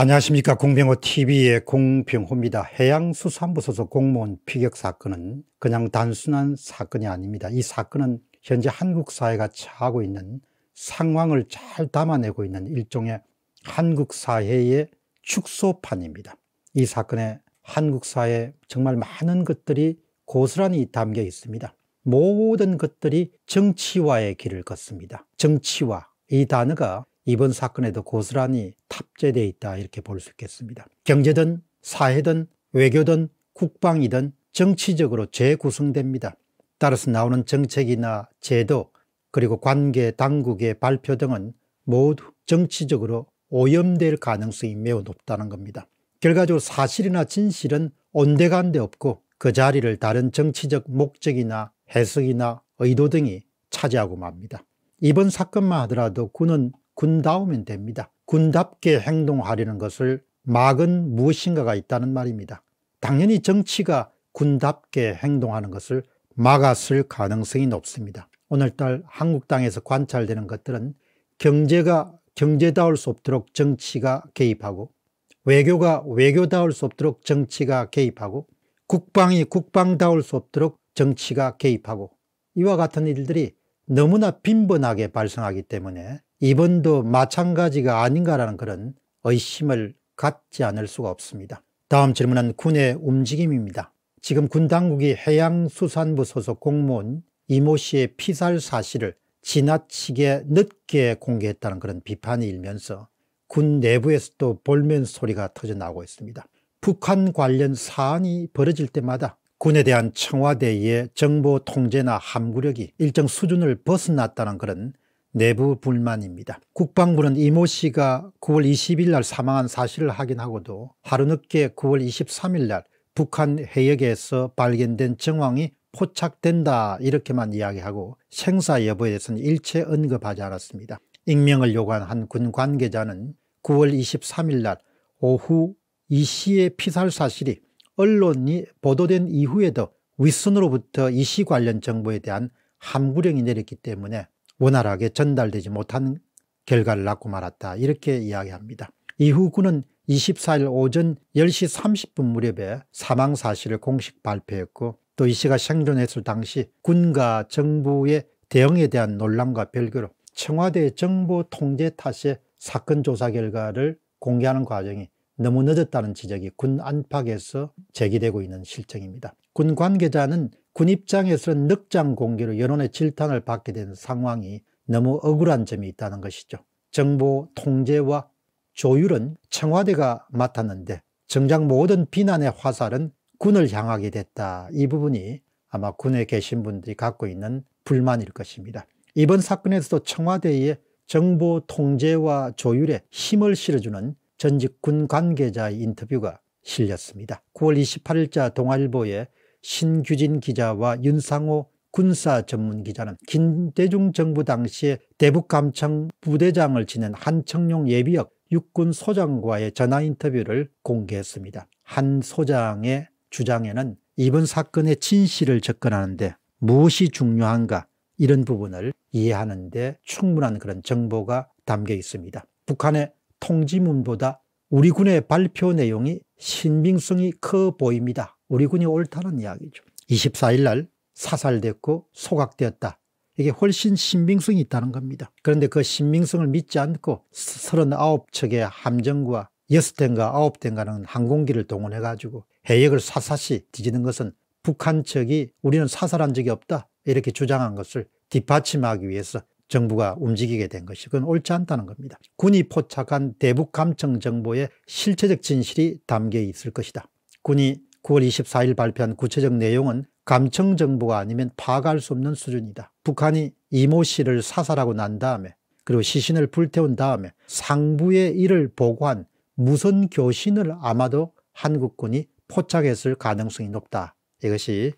안녕하십니까 공병호TV의 공병호입니다. 해양수산부 소속 공무원 피격 사건은 그냥 단순한 사건이 아닙니다. 이 사건은 현재 한국 사회가 처하고 있는 상황을 잘 담아내고 있는 일종의 한국 사회의 축소판입니다. 이 사건에 한국 사회 정말 많은 것들이 고스란히 담겨 있습니다. 모든 것들이 정치화의 길을 걷습니다. 정치화 이 단어가 이번 사건에도 고스란히 탑재되어 있다 이렇게 볼 수 있겠습니다. 경제든 사회든 외교든 국방이든 정치적으로 재구성됩니다. 따라서 나오는 정책이나 제도 그리고 관계 당국의 발표 등은 모두 정치적으로 오염될 가능성이 매우 높다는 겁니다. 결과적으로 사실이나 진실은 온데간데 없고 그 자리를 다른 정치적 목적이나 해석이나 의도 등이 차지하고 맙니다. 이번 사건만 하더라도 군은 군다우면 됩니다. 군답게 행동하려는 것을 막은 무엇인가가 있다는 말입니다. 당연히 정치가 군답게 행동하는 것을 막았을 가능성이 높습니다. 오늘날 한국당에서 관찰되는 것들은 경제가 경제다울 수 없도록 정치가 개입하고 외교가 외교다울 수 없도록 정치가 개입하고 국방이 국방다울 수 없도록 정치가 개입하고 이와 같은 일들이 너무나 빈번하게 발생하기 때문에 이번도 마찬가지가 아닌가라는 그런 의심을 갖지 않을 수가 없습니다. 다음 질문은 군의 움직임입니다. 지금 군 당국이 해양수산부 소속 공무원 이모 씨의 피살 사실을 지나치게 늦게 공개했다는 그런 비판이 일면서 군 내부에서도 볼멘 소리가 터져나오고 있습니다. 북한 관련 사안이 벌어질 때마다 군에 대한 청와대의 정보 통제나 함구력이 일정 수준을 벗어났다는 그런 내부 불만입니다. 국방부는 이모 씨가 9월 20일 날 사망한 사실을 확인하고도 하루 늦게 9월 23일 날 북한 해역에서 발견된 정황이 포착된다 이렇게만 이야기하고 생사 여부에 대해서는 일체 언급하지 않았습니다. 익명을 요구한 한 군 관계자는 9월 23일 날 오후 이 씨의 피살 사실이 언론이 보도된 이후에도 윗선으로부터 이 씨 관련 정보에 대한 함구령이 내렸기 때문에 원활하게 전달되지 못한 결과를 낳고 말았다 이렇게 이야기합니다. 이후 군은 24일 오전 10시 30분 무렵에 사망 사실을 공식 발표했고 또 이 씨가 생존했을 당시 군과 정부의 대응에 대한 논란과 별개로 청와대 정보 통제 탓에 사건 조사 결과를 공개하는 과정이 너무 늦었다는 지적이 군 안팎에서 제기되고 있는 실정입니다. 군 관계자는 군 입장에서는 늑장 공개로 여론의 질타을 받게 된 상황이 너무 억울한 점이 있다는 것이죠. 정보 통제와 조율은 청와대가 맡았는데 정작 모든 비난의 화살은 군을 향하게 됐다. 이 부분이 아마 군에 계신 분들이 갖고 있는 불만일 것입니다. 이번 사건에서도 청와대의 정보 통제와 조율에 힘을 실어주는 전직 군 관계자의 인터뷰가 실렸습니다. 9월 28일자 동아일보에 신규진 기자와 윤상호 군사 전문 기자는 김대중 정부 당시에 대북감청 부대장을 지낸 한청룡 예비역 육군 소장과의 전화 인터뷰를 공개했습니다. 한 소장의 주장에는 이번 사건의 진실을 접근하는데 무엇이 중요한가 이런 부분을 이해하는데 충분한 그런 정보가 담겨 있습니다. 북한의 통지문보다 우리 군의 발표 내용이 신빙성이 커 보입니다. 우리 군이 옳다는 이야기죠. 24일 날 사살됐고 소각되었다. 이게 훨씬 신빙성이 있다는 겁니다. 그런데 그 신빙성을 믿지 않고 39척의 함정과 6대인가 9대인가는 항공기를 동원해 가지고 해역을 사사시 뒤지는 것은 북한 측이 우리는 사살한 적이 없다 이렇게 주장한 것을 뒷받침하기 위해서 정부가 움직이게 된 것이 그건 옳지 않다는 겁니다. 군이 포착한 대북 감청 정보에 실체적 진실이 담겨 있을 것이다. 군이 9월 24일 발표한 구체적 내용은 감청정부가 아니면 파악할 수 없는 수준이다. 북한이 이모 씨를 사살하고 난 다음에 그리고 시신을 불태운 다음에 상부의 이를 보고한 무선 교신을 아마도 한국군이 포착했을 가능성이 높다. 이것이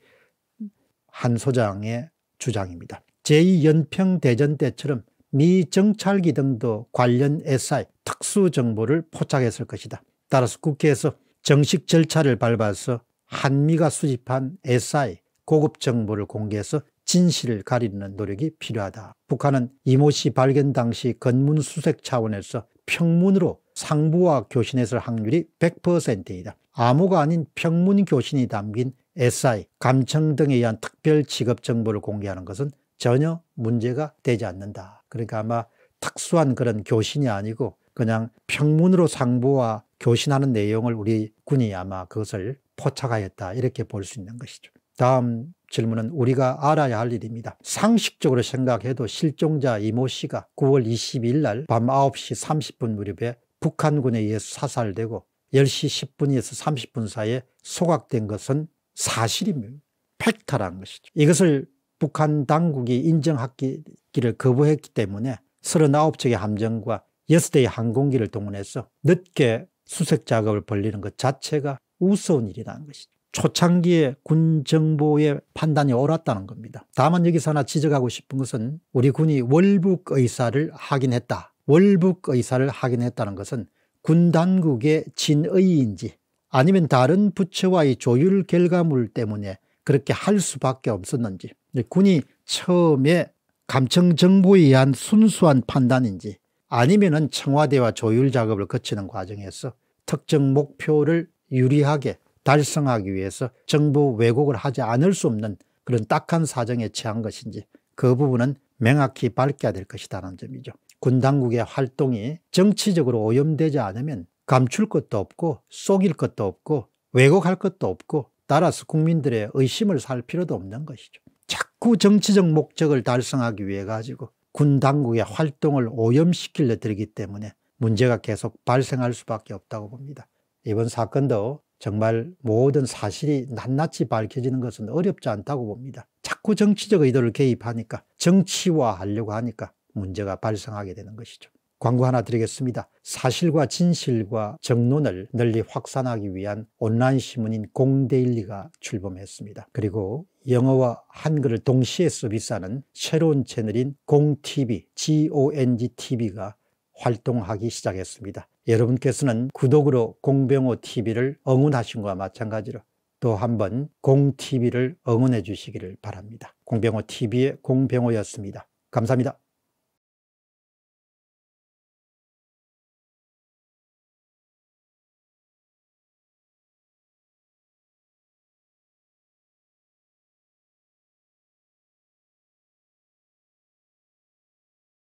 한 소장의 주장입니다. 제2연평대전 때처럼 미 정찰기 등도 관련 SI 특수정보를 포착했을 것이다. 따라서 국회에서 정식 절차를 밟아서 한미가 수집한 SI 고급 정보를 공개해서 진실을 가리는 노력이 필요하다. 북한은 이모 씨 발견 당시 건문 수색 차원에서 평문으로 상부와 교신했을 확률이 100%이다. 암호가 아닌 평문 교신이 담긴 SI, 감청 등에 의한 특별 직업 정보를 공개하는 것은 전혀 문제가 되지 않는다. 그러니까 아마 특수한 그런 교신이 아니고 그냥 평문으로 상부와 교신하는 내용을 우리 군이 아마 그것을 포착하였다 이렇게 볼 수 있는 것이죠. 다음 질문은 우리가 알아야 할 일입니다. 상식적으로 생각해도 실종자 이모 씨가 9월 22일 날 밤 9시 30분 무렵에 북한군에 의해서 사살되고 10시 10분에서 30분 사이에 소각된 것은 사실입니다. 팩타라는 것이죠. 이것을 북한 당국이 인정하기를 거부했기 때문에 39척의 함정과 6대의 항공기를 동원해서 늦게 수색 작업을 벌리는 것 자체가 우스운 일이라는 것이죠. 초창기에 군 정보의 판단이 옳았다는 겁니다. 다만 여기서 하나 지적하고 싶은 것은 우리 군이 월북 의사를 확인 했다. 월북 의사를 확인 했다는 것은 군 당국의 진의인지 아니면 다른 부처와의 조율 결과물 때문에 그렇게 할 수밖에 없었는지 군이 처음에 감청 정보에 의한 순수한 판단인지 아니면은 청와대와 조율 작업을 거치는 과정에서 특정 목표를 유리하게 달성하기 위해서 정부 왜곡을 하지 않을 수 없는 그런 딱한 사정에 처한 것인지 그 부분은 명확히 밝혀야 될 것이라는 점이죠. 군 당국의 활동이 정치적으로 오염되지 않으면 감출 것도 없고 속일 것도 없고 왜곡할 것도 없고 따라서 국민들의 의심을 살 필요도 없는 것이죠. 자꾸 정치적 목적을 달성하기 위해 가지고 군 당국의 활동을 오염시키려 들기 때문에 문제가 계속 발생할 수밖에 없다고 봅니다. 이번 사건도 정말 모든 사실이 낱낱이 밝혀지는 것은 어렵지 않다고 봅니다. 자꾸 정치적 의도를 개입하니까 정치화하려고 하니까 문제가 발생하게 되는 것이죠. 광고 하나 드리겠습니다. 사실과 진실과 정론을 널리 확산하기 위한 온라인 신문인 공데일리가 출범했습니다. 그리고 영어와 한글을 동시에 서비스하는 새로운 채널인 공TV, GONGTV가 활동하기 시작했습니다. 여러분께서는 구독으로 공병호TV를 응원하신 과 마찬가지로 또 한 번 공TV를 응원해 주시기를 바랍니다. 공병호TV의 공병호였습니다. 감사합니다.